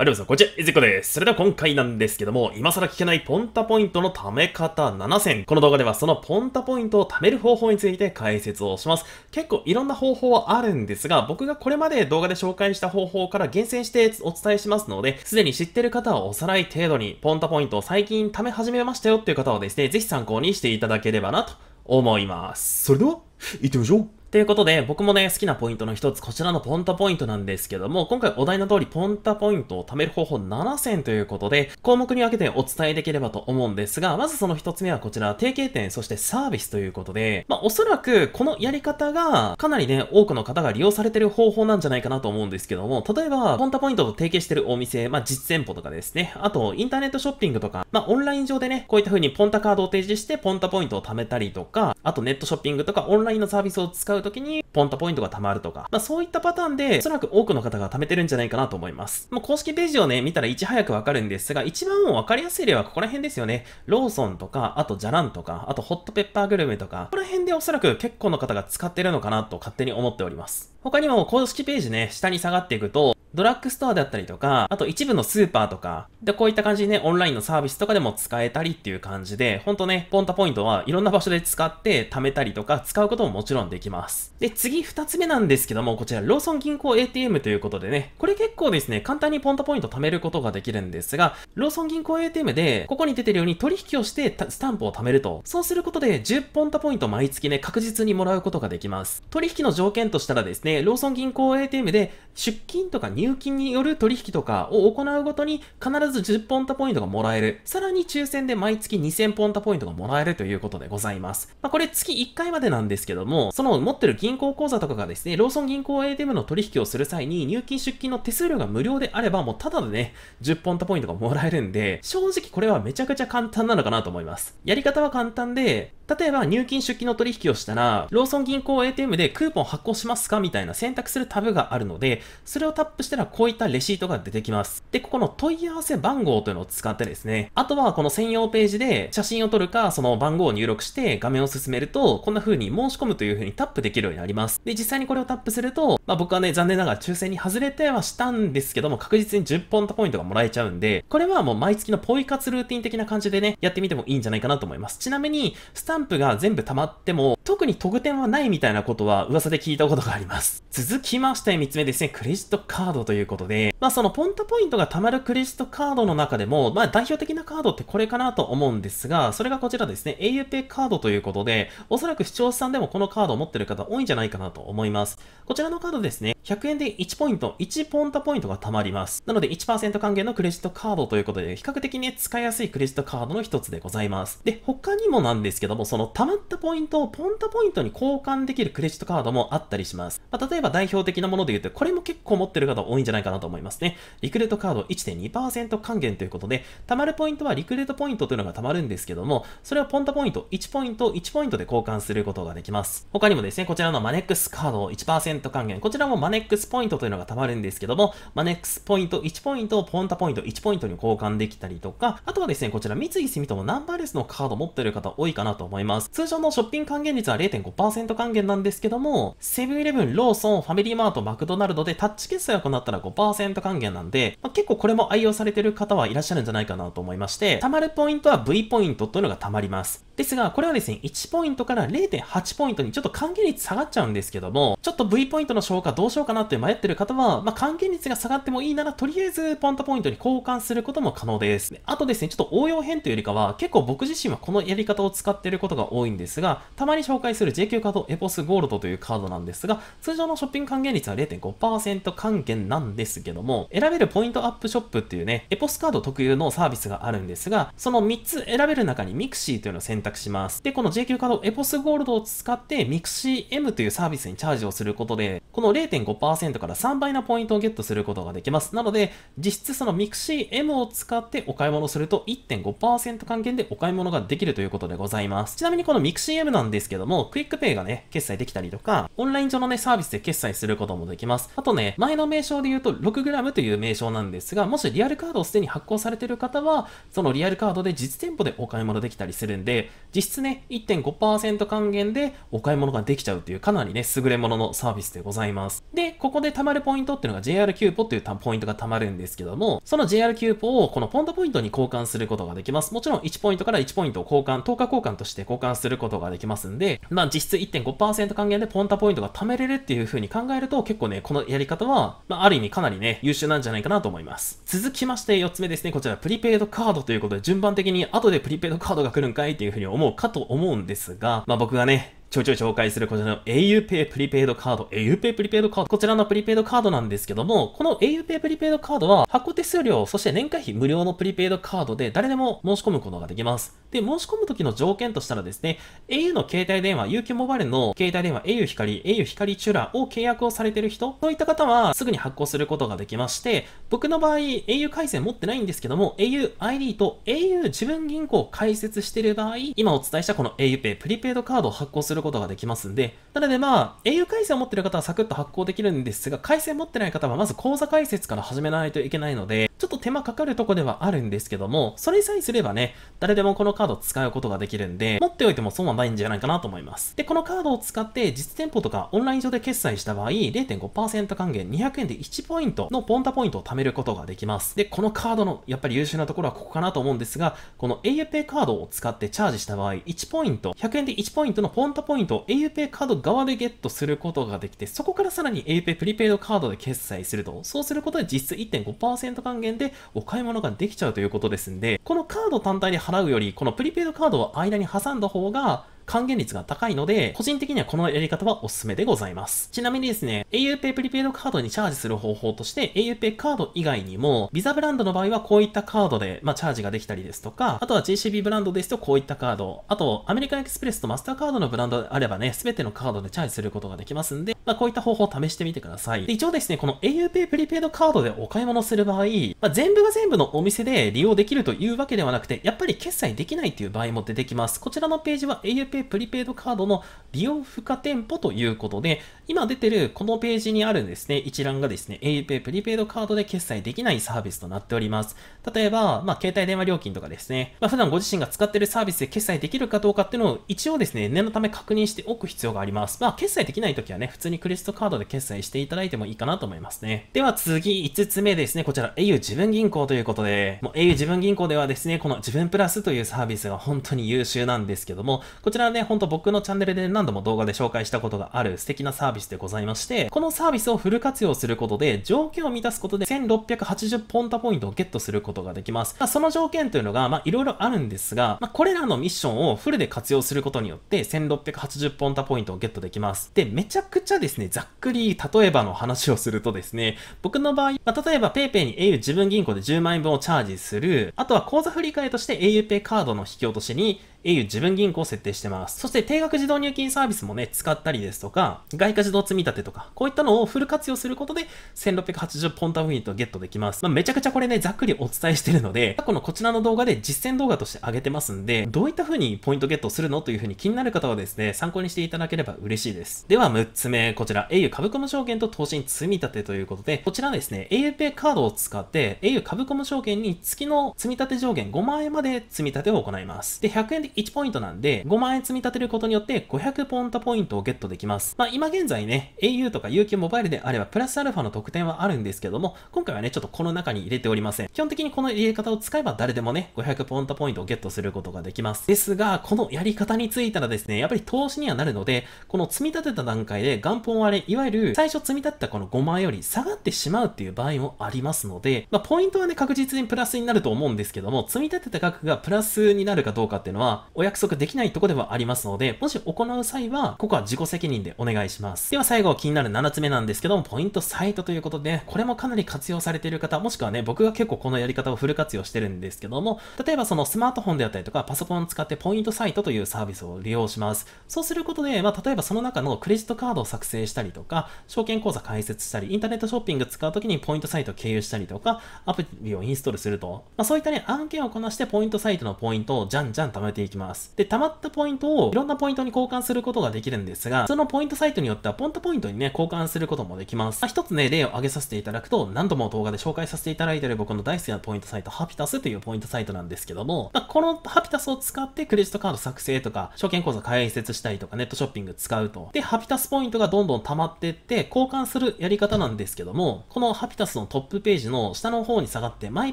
ありがとうございます。こんにちは、いずこです。それでは今回なんですけども、今更聞けないポンタポイントの貯め方7選。この動画ではそのポンタポイントを貯める方法について解説をします。結構いろんな方法はあるんですが、僕がこれまで動画で紹介した方法から厳選してお伝えしますので、すでに知ってる方はおさらい程度に、ポンタポイントを最近貯め始めましたよっていう方はですね、ぜひ参考にしていただければなと思います。それでは、行ってみましょうということで、僕もね、好きなポイントの一つ、こちらのポンタポイントなんですけども、今回お題の通り、ポンタポイントを貯める方法7選ということで、項目に分けてお伝えできればと思うんですが、まずその一つ目はこちら、提携店、そしてサービスということで、まあ、おそらく、このやり方が、かなりね、多くの方が利用されてる方法なんじゃないかなと思うんですけども、例えば、ポンタポイントと提携してるお店、まあ、実店舗とかですね、あと、インターネットショッピングとか、まあ、オンライン上でね、こういった風にポンタカードを提示して、ポンタポイントを貯めたりとか、あと、ネットショッピングとか、オンラインのサービスを使う時にポンタポイントが貯まるとか、まあそういったパターンで、おそらく多くの方が貯めてるんじゃないかなと思います。まう公式ページをね、見たらいち早くわかるんですが、一番わかりやすい例はここら辺ですよね。ローソンとか、あとジャランとか、あとホットペッパーグルメとか、ここら辺でおそらく結構の方が使ってるのかなと勝手に思っております。他にも公式ページね、下に下がっていくと、ドラッグストアであったりとか、あと一部のスーパーとか、で、こういった感じでね、オンラインのサービスとかでも使えたりっていう感じで、ほんとね、ポンタポイントはいろんな場所で使って貯めたりとか、使うことももちろんできます。で、次次2つ目なんですけども、こちらローソン銀行 ATM ということでね、これ結構ですね、簡単にポンタポイント貯めることができるんですが、ローソン銀行 ATM で、ここに出てるように取引をしてスタンプを貯めると。そうすることで10ポンタポイント毎月ね、確実にもらうことができます。取引の条件としたらですね、ローソン銀行 ATM で出金とか入金による取引とかを行うごとに必ず10ポンタポイントがもらえる。さらに抽選で毎月2000ポンタポイントがもらえるということでございます。まあ、これ月1回までなんですけども、その持ってる銀行行口座とかがですね、ローソン銀行 ATM の取引をする際に入金出金の手数料が無料であれば、もうただでね、10ポンタポイントがもらえるんで、正直これはめちゃくちゃ簡単なのかなと思います。やり方は簡単で、例えば入金出金の取引をしたら、ローソン銀行 ATM でクーポン発行しますかみたいな選択するタブがあるので、それをタップしたらこういったレシートが出てきます。で、ここの問い合わせ番号というのを使ってですね、あとはこの専用ページで写真を撮るか、その番号を入力して画面を進めると、こんな風に申し込むという風にタップできるようになります。ます。で、実際にこれをタップすると、まあ僕はね、残念ながら抽選に外れてはしたんですけども、確実に10ポントポイントがもらえちゃうんで、これはもう毎月のポイ活ルーティン的な感じでね、やってみてもいいんじゃないかなと思います。ちなみに、スタンプが全部溜まっても、特に特典はないみたいなことは噂で聞いたことがあります。続きまして3つ目ですね、クレジットカードということで、まあそのポンタポイントが貯まるクレジットカードの中でも、まあ代表的なカードってこれかなと思うんですが、それがこちらですね、auPay カードということで、おそらく視聴者さんでもこのカードを持ってる方多いんじゃないかなと思います。こちらのカードですね、100円で1ポイント、1ポンタポイントが貯まります。なので1%還元のクレジットカードということで、比較的ね、使いやすいクレジットカードの一つでございます。で、他にもなんですけども、その貯まったポイントをポンントポイントに交換できるクレジットカードもあったりします。まあ、例えば代表的なもので言うと、これも結構持ってる方多いんじゃないかなと思いますね。リクルートカード1.2%還元ということで、貯まるポイントはリクルートポイントというのが貯まるんですけども、それをポンタポイント1ポイント1ポイントで交換することができます。他にもですね、こちらのマネックスカード1%還元、こちらもマネックスポイントというのが貯まるんですけども、マネックスポイント1ポイントをポンタポイント1ポイントに交換できたりとか、あとはですね、こちら三井住友ナンバーレスのカード持ってる方多いかなと思います。通常のショッピング還元率率は0.5%還元なんですけども、セブンイレブン、ローソン、ファミリーマート、マクドナルドでタッチ決済を行ったら5%還元なんで、まあ、結構これも愛用されてる方はいらっしゃるんじゃないかなと思いまして、貯まるポイントは V ポイントというのが貯まります。ですが、これはですね、1ポイントから0.8ポイントにちょっと還元率下がっちゃうんですけども、ちょっと V ポイントの消化どうしようかなって迷ってる方は、まあ、還元率が下がってもいいなら、とりあえずポンタポイントに交換することも可能です。であとですね、ちょっと応用編というよりかは、結構僕自身はこのやり方を使っていることが多いんですが、たまに紹介する JQ カードエポスゴールドというカードなんですが、通常のショッピング還元率は0.5%還元なんですけども、選べるポイントアップショップっていうね、エポスカード特有のサービスがあるんですが、その3つ選べる中にミクシーというのを選択択します。で、この JQ カードエポスゴールドを使って MixM i というサービスにチャージをすることで、この0.5%から3倍のポイントをゲットすることができます。なので、実質その MixM i を使ってお買い物すると1.5%還元でお買い物ができるということでございます。ちなみにこの MixM i なんですけども、クイックペイがね、決済できたりとか、オンライン上のね、サービスで決済することもできます。あとね、前の名称で言うと 6g という名称なんですが、もしリアルカードをすでに発行されている方は、そのリアルカードで実店舗でお買い物できたりするんで、実質ね、1.5%還元でお買い物ができちゃうっていうかなりね、優れもののサービスでございます。で、ここで貯まるポイントっていうのが JR キューポっていうポイントが貯まるんですけども、その JR キューポをこのポンドポイントに交換することができます。もちろん1ポイントから1ポイントを交換、10日交換として交換することができますんで、まあ実質1.5%還元でポンタポイントが貯めれるっていう風に考えると結構ね、このやり方は、まあある意味かなりね、優秀なんじゃないかなと思います。続きまして4つ目ですね、こちらプリペイドカードということで順番的に後でプリペイドカードが来るんかいっていううに思うかと思うんですが、まあ僕がね、ちょいちょい紹介するこちらの auPay プリペイドカード、auPay プリペイドカード、こちらのプリペイドカードなんですけども、この auPay プリペイドカードは発行手数料、そして年会費無料のプリペイドカードで誰でも申し込むことができます。で、申し込む時の条件としたらですね、au の携帯電話、有機モバイルの携帯電話 au 光、au 光チュラを契約をされてる人、そういった方はすぐに発行することができまして、僕の場合 au 回線持ってないんですけども、auID と au 自分銀行を開設してる場合、今お伝えしたこの auPay プリペイドカードを発行するることができますんで、なのでまあ、au 回線を持ってる方はサクッと発行できるんですが、回線持ってない方はまず口座開設から始めないといけないので、ちょっと手間かかるとこではあるんですけども、それさえすればね、誰でもこのカードを使うことができるんで、持っておいても損はないんじゃないかなと思います。で、このカードを使って実店舗とかオンライン上で決済した場合、0.5%還元200円で1ポイントのポンタポイントを貯めることができます。で、このカードのやっぱり優秀なところはここかなと思うんですが、この auPay カードを使ってチャージした場合、1ポイント、100円で1ポイントのポンタポイントを auPay カード側でゲットすることができて、そこからさらに auPay プリペイドカードで決済すると、そうすることで実質1.5%還元減でお買い物ができちゃうということですんで、このカード単体で払うより、このプリペイドカードを間に挟んだ方が、還元率が高いので、個人的にはこのやり方はおすすめでございます。ちなみにですね、auPay プリペイドカードにチャージする方法として、auPay カード以外にも、Visa ブランドの場合はこういったカードで、まあ、チャージができたりですとか、あとは JCB ブランドですとこういったカード、あと、アメリカンエクスプレスとマスターカードのブランドであればね、すべてのカードでチャージすることができますんで、まあ、こういった方法を試してみてください。で一応ですね、この auPay プリペイドカードでお買い物する場合、まあ、全部が全部のお店で利用できるというわけではなくて、やっぱり決済できないという場合も出てきます。こちらのページは auPay ペイプリペイドカードの利用付加店舗ということで、今出てるこのページにあるんですね、一覧がですね、AUPay プリペイドカードで決済できないサービスとなっております。例えば、まあ、携帯電話料金とかですね、まあ、普段ご自身が使ってるサービスで決済できるかどうかっていうのを一応ですね、念のため確認しておく必要があります。まあ、決済できないときはね、普通にクレジットカードで決済していただいてもいいかなと思いますね。では次、5つ目ですね、こちら au 自分銀行ということで、もう au 自分銀行ではですね、この自分プラスというサービスが本当に優秀なんですけども、こちらはね、ほんと僕のチャンネルで何度も動画で紹介したことがある素敵なサービスでございまして、このサービスをフル活用することで、条件を満たすことで1680ポンタポイントをゲットすることができます。まあ、その条件というのが、まあ、いろいろあるんですが、まあ、これらのミッションをフルで活用することによって、1680ポンタポイントをゲットできます。で、めちゃくちゃですね、ざっくり例えばの話をするとですね、僕の場合、まあ、例えば PayPay に au 自分銀行で10万円分をチャージする、あとは口座振替として auPay カードの引き落としに、au 自分銀行を設定してます。そして定額自動入金サービスもね、使ったりですとか、外貨自動積み立てとか、こういったのをフル活用することで、1680ポンタフィートゲットできます。まあ、めちゃくちゃこれね、ざっくりお伝えしてるので、過去のこちらの動画で実践動画として上げてますんで、どういった風にポイントゲットするのという風に気になる方はですね、参考にしていただければ嬉しいです。では、6つ目、こちら、au 株コム証券と投資に積み立てということで、こちらですね、auPay カードを使って、au 株コム証券に月の積み立て上限5万円まで積み立てを行います。で、100円で1ポイントなんで、5万円積み立てることによって500ポンタポイントをゲットできます。まあ今現在ね、au とか UQ モバイルであればプラスアルファの特典はあるんですけども、今回はね、ちょっとこの中に入れておりません。基本的にこの入れ方を使えば誰でもね、500ポンタポイントをゲットすることができます。ですが、このやり方についてはですね、やっぱり投資にはなるので、この積み立てた段階で元本割れ、いわゆる最初積み立てたこの5万円より下がってしまうっていう場合もありますので、まあポイントはね、確実にプラスになると思うんですけども、積み立てた額がプラスになるかどうかっていうのは、お約束できないとこではありますので、もし行う際は、ここは自己責任でお願いします。では最後気になる7つ目なんですけども、ポイントサイトということで、これもかなり活用されている方、もしくはね、僕が結構このやり方をフル活用してるんですけども、例えばそのスマートフォンであったりとか、パソコンを使ってポイントサイトというサービスを利用します。そうすることで、まあ、例えばその中のクレジットカードを作成したりとか、証券口座開設したり、インターネットショッピング使うときにポイントサイトを経由したりとか、アプリをインストールすると、まあ、そういったね、案件をこなしてポイントサイトのポイントをじゃんじゃん貯めていいきます。で、溜まったポイントをいろんなポイントに交換することができるんですが、そのポイントサイトによってはポントポイントにね、交換することもできます。まあ、一つね、例を挙げさせていただくと、何度も動画で紹介させていただいている僕の大好きなポイントサイト、ハピタスというポイントサイトなんですけども、まあ、このハピタスを使ってクレジットカード作成とか、証券口座開設したりとか、ネットショッピング使うと。で、ハピタスポイントがどんどん溜まってって、交換するやり方なんですけども、このハピタスのトップページの下の方に下がって、マイ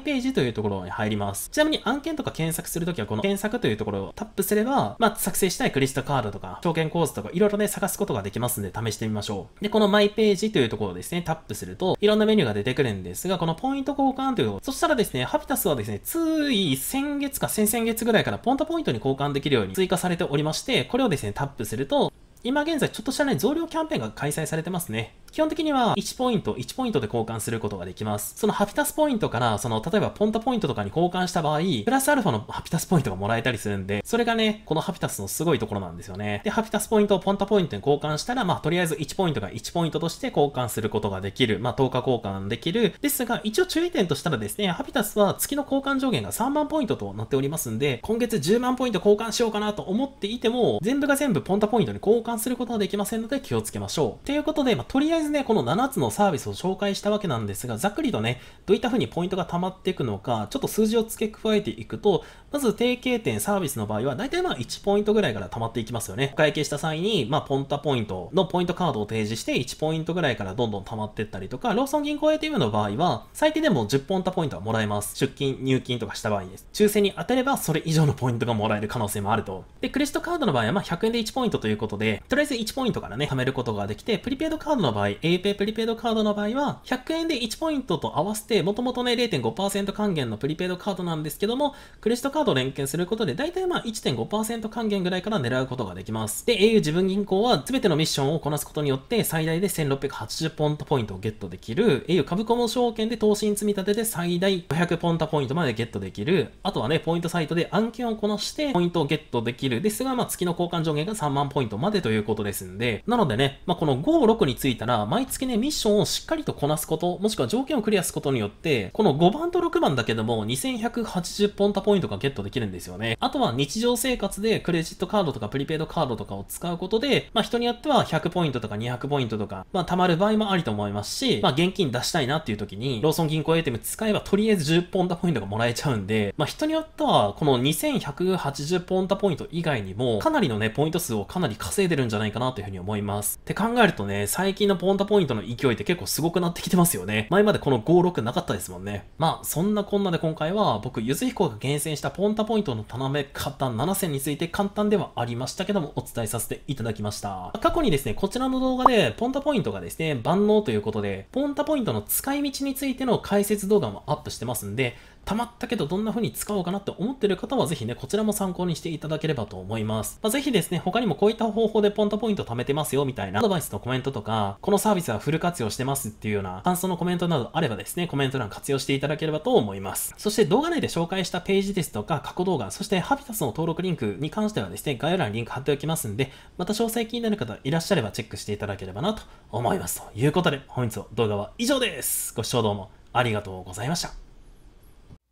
ページというところに入ります。ちなみに案件とか検索するときは、この検索というところをタップすれば、まあ、作成したいクレジットカードとか、証券ースとか、いろいろね、探すことができますんで、試してみましょう。で、このマイページというところですね、タップすると、いろんなメニューが出てくるんですが、このポイント交換というとそしたらですね、ハピタスはですね、つい先月か先々月ぐらいからポンタポイントに交換できるように追加されておりまして、これをですね、タップすると、今現在ちょっとしたね、増量キャンペーンが開催されてますね。基本的には1ポイント、1ポイントで交換することができます。そのハピタスポイントから、その、例えばポンタポイントとかに交換した場合、プラスアルファのハピタスポイントがもらえたりするんで、それがね、このハピタスのすごいところなんですよね。で、ハピタスポイントをポンタポイントに交換したら、まあ、とりあえず1ポイントが1ポイントとして交換することができる。まあ、10日交換できる。ですが、一応注意点としたらですね、ハピタスは月の交換上限が3万ポイントとなっておりますんで、今月10万ポイント交換しようかなと思っていても、全部が全部ポンタポイントに交換することはできませんので気をつけましょう。ということで、まあ、とりあえずりあえずね、この7つのサービスを紹介したわけなんですが、ざっくりとね、どういった風にポイントが溜まっていくのか、ちょっと数字を付け加えていくと、まず定型点サービスの場合は、大体まあ1ポイントぐらいから溜まっていきますよね。お会計した際に、まあポンタポイントのポイントカードを提示して、1ポイントぐらいからどんどん溜まっていったりとか、ローソン銀行 ATM の場合は、最低でも10ポンタポイントはもらえます。出金、入金とかした場合です。抽選に当てれば、それ以上のポイントがもらえる可能性もあると。で、クレジットカードの場合は、まあ100円で1ポイントということで、とりあえず1ポイントからね、貯めることができて、プリペイドカードの場合合、APay プリペイドカードの場合は、100円で1ポイントと合わせて、もともとね、0.5%還元のプリペイドカードなんですけども、クレジットカードを連携することで、大体まあ1.5%還元ぐらいから狙うことができます。で、au 自分銀行は、全てのミッションをこなすことによって、最大で1680ポイントポイントをゲットできる、au 株コモ証券で投資に積み立てで最大500ポイントポイントまでゲットできる、あとはね、ポイントサイトで案件をこなして、ポイントをゲットできる。ですが、まあ月の交換上限が3万ポイントまでということですんで、なのでね、まあこの5、6についたら、毎月ね、ミッションをしっかりとこなすこと、もしくは条件をクリアすることによって、この5番と6番だけでも2180ポンタポイントがゲットできるんですよね。あとは日常生活でクレジットカードとかプリペイドカードとかを使うことで、まあ人によっては100ポイントとか200ポイントとか、まあ貯まる場合もありと思いますし、まあ現金出したいなっていう時に、ローソン銀行 ATM 使えばとりあえず10ポンタポイントがもらえちゃうんで、まあ人によってはこの2180ポンタポイント以外にも、かなりのね、ポイント数をかなり稼いでるんじゃないかなというふうに思います。って考えるとね、最近のポポンタポイントの勢いって結構すごくなってきてますよね。前までこの5、6なかったですもんね。まあ、そんなこんなで今回は僕、ゆずひこが厳選したポンタポイントの頼め方7 0 0 0について簡単ではありましたけども、お伝えさせていただきました。過去にですね、こちらの動画で、ポンタポイントがですね、万能ということで、ポンタポイントの使い道についての解説動画もアップしてますんで、溜まったけどどんな風に使おうかなって思ってる方はぜひね、こちらも参考にしていただければと思います。まあ、ぜひですね、他にもこういった方法でポンタポイント貯めてますよみたいなアドバイスのコメントとか、このサービスはフル活用してますっていうような感想のコメントなどあればですね、コメント欄活用していただければと思います。そして動画内で紹介したページですとか過去動画、そしてハビタスの登録リンクに関してはですね、概要欄にリンク貼っておきますんで、また詳細気になる方いらっしゃればチェックしていただければなと思います。ということで、本日の動画は以上です。ご視聴どうもありがとうございました。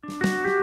Música